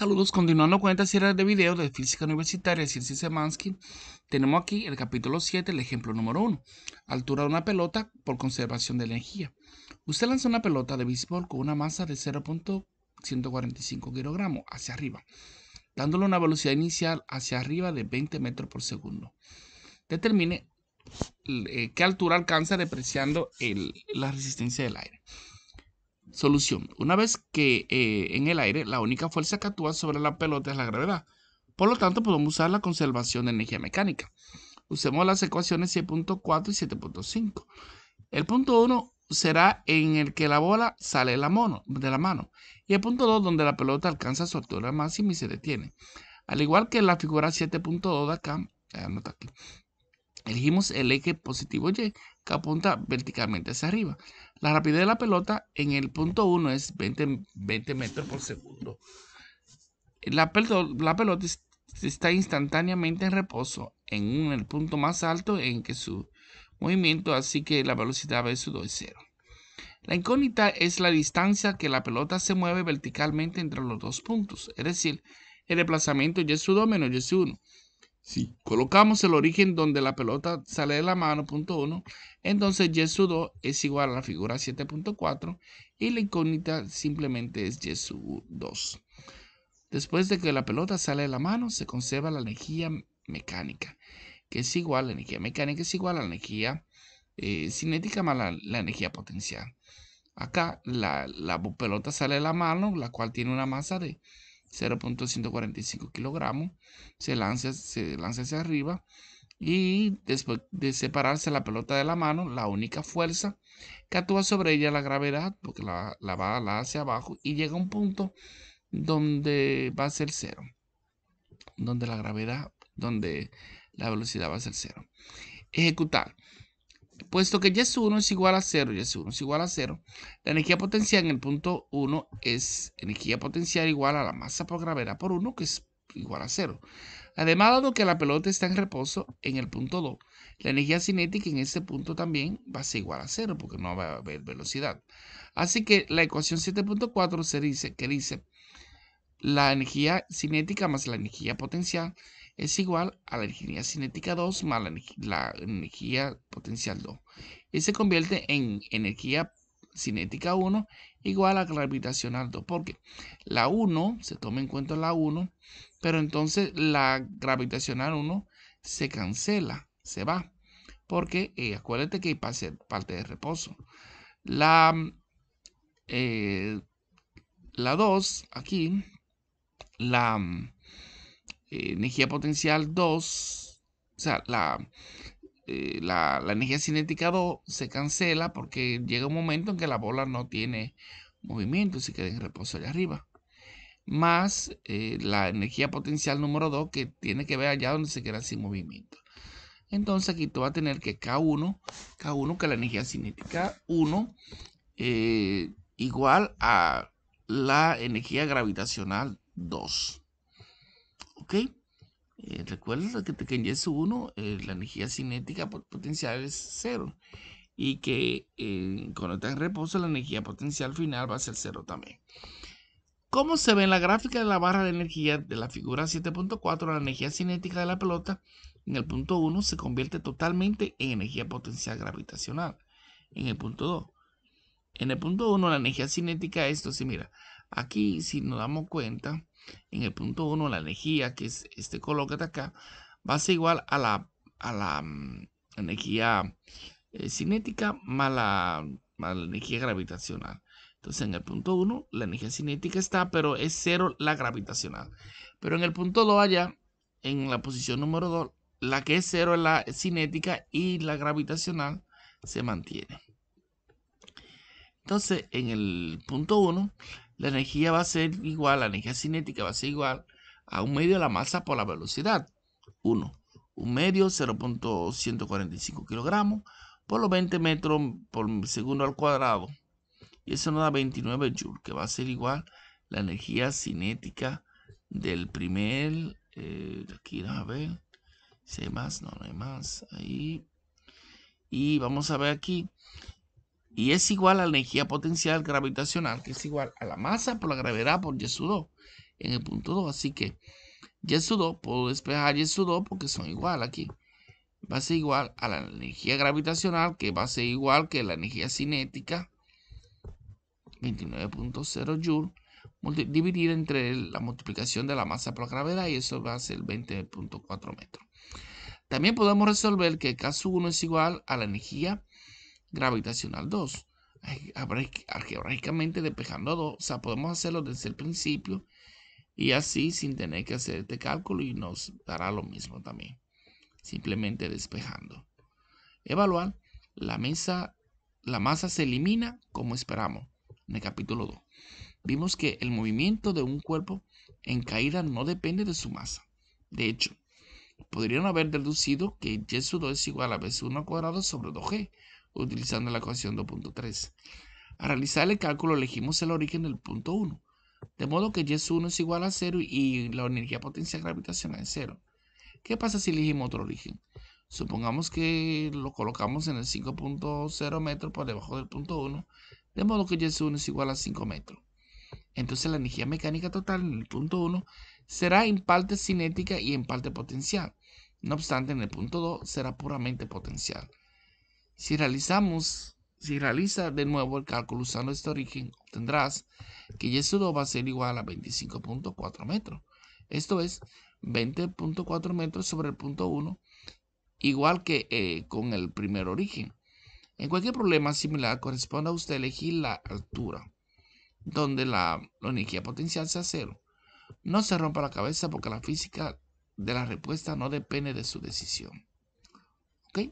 Saludos, continuando con esta serie de videos de física universitaria de Manskin tenemos aquí el capítulo 7, el ejemplo número 1, altura de una pelota por conservación de energía. Usted lanza una pelota de béisbol con una masa de 0.145 kg hacia arriba, dándole una velocidad inicial hacia arriba de 20 metros por segundo. Determine eh, qué altura alcanza depreciando el, la resistencia del aire. Solución. Una vez que eh, en el aire la única fuerza que actúa sobre la pelota es la gravedad. Por lo tanto, podemos usar la conservación de energía mecánica. Usemos las ecuaciones 7.4 y 7.5. El punto 1 será en el que la bola sale la de la mano y el punto 2 donde la pelota alcanza su altura máxima y se detiene. Al igual que la figura 7.2 de acá, aquí, Elegimos el eje positivo Y, que apunta verticalmente hacia arriba. La rapidez de la pelota en el punto 1 es 20, metros por segundo. La, la pelota está instantáneamente en reposo en, el punto más alto en que su movimiento, así que la velocidad su 2 es 0. La incógnita es la distancia que la pelota se mueve verticalmente entre los dos puntos, es decir, el desplazamiento y 2 menos Y1. Si colocamos el origen donde la pelota sale de la mano, punto 1, entonces Y2 es igual a la figura 7.4 y la incógnita simplemente es Y2. Después de que la pelota sale de la mano, se conserva la energía mecánica, que es igual, la energía mecánica es igual a la energía eh, cinética más la, energía potencial. Acá la pelota sale de la mano, la cual tiene una masa de 0.145 kilogramos, se lanza, se lanza hacia arriba y después de separarse la pelota de la mano, la única fuerza que actúa sobre ella la gravedad, porque la, la va hacia abajo y llega a un punto donde va a ser cero, donde la gravedad, donde la velocidad va a ser cero. Ejecutar. Puesto que YS1 es igual a 0, YS1 es igual a 0, la energía potencial en el punto 1 es energía potencial igual a la masa por gravedad por 1, que es igual a 0. Además, dado que la pelota está en reposo en el punto 2, la energía cinética en este punto también va a ser igual a 0, porque no va a haber velocidad. Así que la ecuación 7.4 se dice, que dice, la energía cinética más la energía potencial es igual a la energía cinética 2 más la, energía potencial 2 y se convierte en energía cinética 1 igual a gravitacional 2 porque la 1 se toma en cuenta la 1 pero entonces la gravitacional 1 se cancela se va porque eh, acuérdate que hay parte, parte de reposo la eh, la 2 aquí la mm, eh, energía potencial 2, o sea, eh, la, la, energía cinética 2 se cancela porque llega un momento en que la bola no tiene movimiento y se queda en reposo allá arriba. Más eh, la energía potencial número 2 que tiene que ver allá donde se queda sin movimiento. Entonces aquí tú vas a tener que K1, K1 que la energía cinética 1 igual a la energía gravitacional 2. ¿Ok? Eh, recuerda que en es 1, eh, la energía cinética potencial es cero. Y que eh, cuando está en reposo, la energía potencial final va a ser cero también. Como se ve en la gráfica de la barra de energía de la figura 7.4, la energía cinética de la pelota en el punto 1 se convierte totalmente en energía potencial gravitacional. En el punto 2. En el punto 1, la energía cinética es esto. Si mira, aquí si nos damos cuenta, en el punto 1 la energía que es este color que acá va a ser igual a la, la mm, energía eh, cinética más la, energía gravitacional. Entonces en el punto 1 la energía cinética está, pero es cero la gravitacional. Pero en el punto 2 allá, en la posición número 2, la que es cero es la cinética y la gravitacional se mantiene. Entonces en el punto 1 la energía va a ser igual, la energía cinética va a ser igual a un medio de la masa por la velocidad. 1. Un medio 0.145 kilogramos por los 20 metros por segundo al cuadrado. Y eso nos da 29 joules, que va a ser igual la energía cinética del primer... Eh, aquí vamos a ver. Si hay más, no, no hay más. Ahí. Y vamos a ver aquí y es igual a la energía potencial gravitacional, que es igual a la masa por la gravedad por 2 en el punto 2. Así que Y2, puedo despejar 2 porque son igual aquí. Va a ser igual a la energía gravitacional, que va a ser igual que la energía cinética, 29.0 joule, dividida entre la multiplicación de la masa por la gravedad, y eso va a ser 20.4 metros. También podemos resolver que el caso 1 es igual a la energía gravitacional 2. arqueológicamente despejando 2, o sea, podemos hacerlo desde el principio y así sin tener que hacer este cálculo y nos dará lo mismo también. Simplemente despejando. Evaluar. La, mesa, la masa se elimina como esperamos en el capítulo 2. Vimos que el movimiento de un cuerpo en caída no depende de su masa. De hecho, podrían haber deducido que Y2 es igual a B1 cuadrado sobre 2G, utilizando la ecuación 2.3. Al realizar el cálculo elegimos el origen del punto 1, de modo que Y1 es igual a 0 y la energía potencial gravitacional es 0. ¿Qué pasa si elegimos otro origen? Supongamos que lo colocamos en el 5.0 metros por debajo del punto 1, de modo que Y1 es igual a 5 metros. Entonces la energía mecánica total en el punto 1 será en parte cinética y en parte potencial. No obstante, en el punto 2 será puramente potencial. Si realizamos, si realiza de nuevo el cálculo usando este origen, obtendrás que Y2 va a ser igual a 25.4 metros. Esto es 20.4 metros sobre el punto 1, igual que eh, con el primer origen. En cualquier problema similar, corresponde a usted elegir la altura, donde la, la energía potencial sea cero. No se rompa la cabeza porque la física de la respuesta no depende de su decisión. ¿Ok?